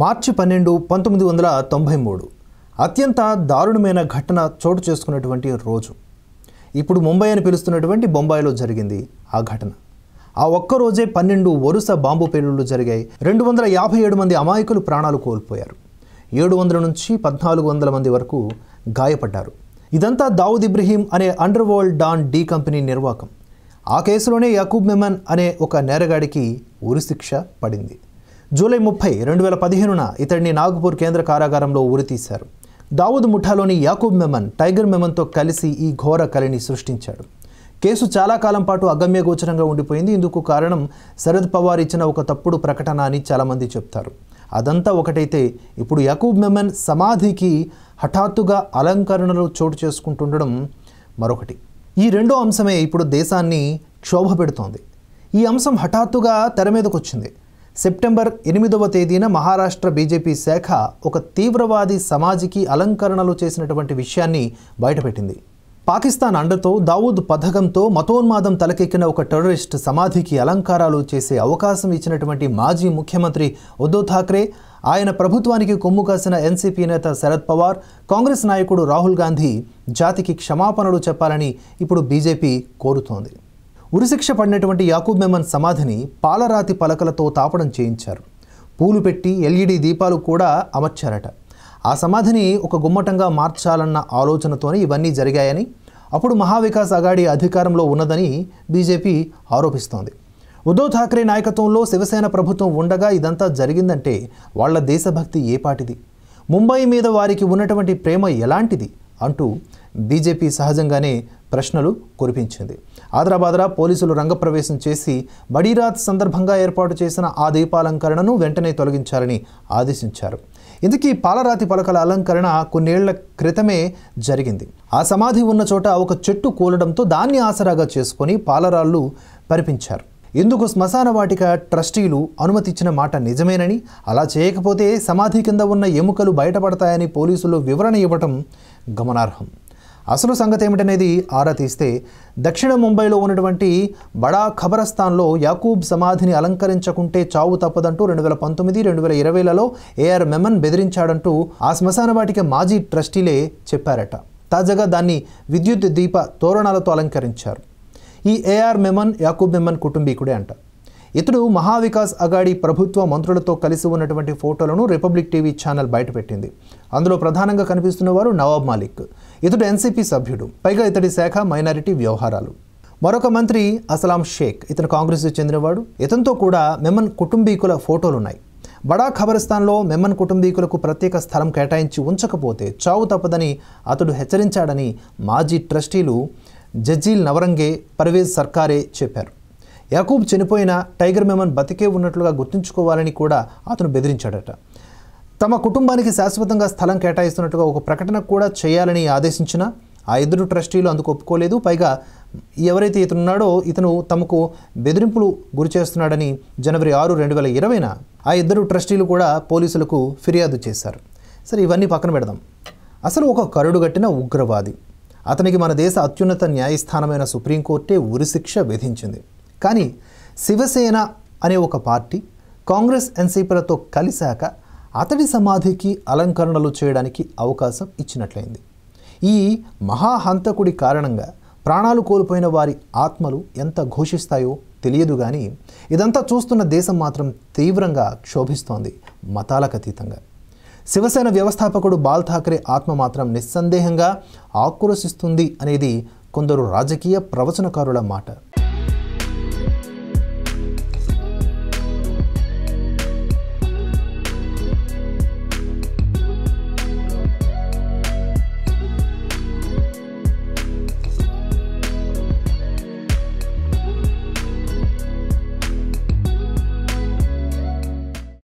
మార్చి పన్నెండు పంతొమ్మిది వందల తొంభై మూడు అత్యంత దారుణమైన ఘటన చోటు చేసుకున్నటువంటి రోజు ఇప్పుడు ముంబై అని పిలుస్తున్నటువంటి బొంబాయిలో జరిగింది ఆ ఘటన ఆ ఒక్కరోజే పన్నెండు వరుస బాంబు పేలుళ్లు జరిగాయి రెండు వందల యాభై ఏడు మంది అమాయకులు ప్రాణాలు కోల్పోయారు ఏడు వందల నుంచి పద్నాలుగు వందల మంది వరకు గాయపడ్డారు ఇదంతా దావుద్ ఇబ్రహీం అనే underworld don D company నిర్వాకం ఆ కేసులోనే యాకూబ్ మెమన్ అనే ఒక నేరగాడికి ఉరిశిక్ష పడింది జూలై ముప్పై రెండు వేల పదిహేనున ఇతడిని నాగపూర్ కేంద్ర కారాగారంలో ఉరితీశారు దావూద్ ముఠాలోని యాకూబ్ మెమన్ టైగర్ మెమన్తో కలిసి ఈ ఘోర కలిని సృష్టించాడు కేసు చాలా కాలం పాటు అగమ్యగోచరంగా ఉండిపోయింది ఇందుకు కారణం శరద్ పవార్ ఇచ్చిన ఒక తప్పుడు ప్రకటన అని చాలామంది చెప్తారు అదంతా ఒకటైతే ఇప్పుడు యాకూబ్ మెమన్ సమాధికి హఠాత్తుగా అలంకరణలు చోటు చేసుకుంటుండడం మరొకటి ఈ రెండో అంశమే ఇప్పుడు దేశాన్ని క్షోభ పెడుతోంది ఈ అంశం హఠాత్తుగా తెర మీదకొచ్చింది సెప్టెంబర్ ఎనిమిదవ తేదీన మహారాష్ట్ర బీజేపీ శాఖ ఒక తీవ్రవాది సమాజికి అలంకరణలు చేసినటువంటి విషయాన్ని బయటపెట్టింది పాకిస్తాన్ అండతో దావూద్ పథకంతో మతోన్మాదం తలకెక్కిన ఒక టెర్రరిస్ట్ సమాధికి అలంకారాలు చేసే అవకాశం ఇచ్చినటువంటి మాజీ ముఖ్యమంత్రి ఉద్ధవ్ ఠాక్రే ఆయన ప్రభుత్వానికి కొమ్ము కాసిన ఎన్సీపీ నేత శరద్ పవార్ కాంగ్రెస్ నాయకుడు రాహుల్ గాంధీ జాతికి క్షమాపణలు చెప్పాలని ఇప్పుడు బీజేపీ కోరుతోంది ఉరిశిక్ష పడినటువంటి యాకూబ్ మెమన్ సమాధిని పాలరాతి పలకలతో తాపడం చేయించారు పూలు పెట్టి ఎల్ఈడి దీపాలు కూడా అమర్చారట ఆ సమాధిని ఒక గుమ్మటంగా మార్చాలన్న ఆలోచనతోనే ఇవన్నీ జరిగాయని అప్పుడు మహావికాస్ అగాడి అధికారంలో ఉన్నదని బీజేపీ ఆరోపిస్తోంది ఉద్ధవ్ ఠాక్రే నాయకత్వంలో శివసేన ప్రభుత్వం ఉండగా ఇదంతా జరిగిందంటే వాళ్ల దేశభక్తి ఏపాటిది ముంబై మీద వారికి ఉన్నటువంటి ప్రేమ ఎలాంటిది అంటూ బీజేపీ సహజంగానే ప్రశ్నలు కురిపించింది ఆదరాబాదరా పోలీసులు రంగప్రవేశం చేసి బడీరాత్ సందర్భంగా ఏర్పాటు చేసిన ఆ దీపాలంకరణను వెంటనే తొలగించాలని ఆదేశించారు ఇందుకీ పాలరాతి పలకల అలంకరణ కొన్నేళ్ల క్రితమే జరిగింది ఆ సమాధి ఉన్న చోట ఒక చెట్టు కూలడంతో దాన్ని ఆసరాగా చేసుకొని పాలరాళ్ళు పరిపించారు ఇందుకు శ్మశాన వాటిక ట్రస్టీలు అనుమతిచ్చిన మాట నిజమేనని అలా చేయకపోతే సమాధి కింద ఉన్న ఎముకలు బయటపడతాయని పోలీసులు వివరణ ఇవ్వటం గమనార్హం అసలు సంగతి ఏమిటనేది ఆరా తీస్తే దక్షిణ ముంబైలో ఉన్నటువంటి బడా ఖబరస్థాన్లో యాకూబ్ సమాధిని అలంకరించకుంటే చావు తప్పదంటూ రెండు వేల పంతొమ్మిది రెండు వేల ఇరవైలలో ఏఆర్ మెమన్ బెదిరించాడంటూ ఆ శ్మశాన వాటికి మాజీ ట్రస్టీలే చెప్పారట తాజాగా దాన్ని విద్యుత్ దీప తోరణాలతో అలంకరించారు ఈ ఏఆర్ మెమన్ యాకూబ్ మెమన్ కుటుంబీకుడే అంటారు ఇతడు మహావికాస్ అగాడి ప్రభుత్వ మంత్రులతో కలిసి ఉన్నటువంటి ఫోటోలను రిపబ్లిక్ టీవీ ఛానల్ బయటపెట్టింది అందులో ప్రధానంగా కనిపిస్తున్న వారు నవాబ్ మాలిక్ ఇతడు ఎన్సీపీ సభ్యుడు పైగా ఇతడి శాఖ మైనారిటీ వ్యవహారాలు మరొక మంత్రి అసలాం షేక్ ఇతను కాంగ్రెస్కు చెందినవాడు ఇతనితో కూడా మెమన్ కుటుంబీకుల ఫోటోలున్నాయి బడా ఖబరిస్తాన్లో మెమన్ కుటుంబీకులకు ప్రత్యేక స్థలం కేటాయించి ఉంచకపోతే చావు తప్పదని అతడు హెచ్చరించాడని మాజీ ట్రస్టీలు జజీల్ నవరంగే పర్వేజ్ సర్కారే చెప్పారు యాకూబ్ చనిపోయిన టైగర్ మెమన్ బతికే ఉన్నట్లుగా గుర్తుంచుకోవాలని కూడా అతను బెదిరించాడట తమ కుటుంబానికి శాశ్వతంగా స్థలం కేటాయిస్తున్నట్టుగా ఒక ప్రకటన కూడా చేయాలని ఆదేశించిన ఆ ఇద్దరు ట్రస్టీలు అందుకు ఒప్పుకోలేదు పైగా ఎవరైతే ఇతనున్నాడో ఇతను తమకు బెదిరింపులు గురి చేస్తున్నాడని జనవరి ఆరు రెండు వేల ఇరవైన ఆ ఇద్దరు ట్రస్టీలు కూడా పోలీసులకు ఫిర్యాదు చేశారు సరే ఇవన్నీ పక్కన పెడదాం అసలు ఒక కరుడుగట్టిన ఉగ్రవాది అతనికి మన దేశ అత్యున్నత న్యాయస్థానమైన సుప్రీంకోర్టే ఉరిశిక్ష విధించింది కానీ శివసేన అనే ఒక పార్టీ కాంగ్రెస్ ఎన్సీపీలతో కలిశాక అతడి సమాధికి అలంకరణలు చేయడానికి అవకాశం ఇచ్చినట్లయింది ఈ మహాహంతకుడి కారణంగా ప్రాణాలు కోల్పోయిన వారి ఆత్మలు ఎంత ఘోషిస్తాయో తెలియదు కానీ ఇదంతా చూస్తున్న దేశం మాత్రం తీవ్రంగా క్షోభిస్తోంది మతాలకు అతీతంగా శివసేన వ్యవస్థాపకుడు బాల్ ఠాకరే ఆత్మ మాత్రం నిస్సందేహంగా ఆక్రోశిస్తుంది అనేది కొందరు రాజకీయ ప్రవచనకారుల మాట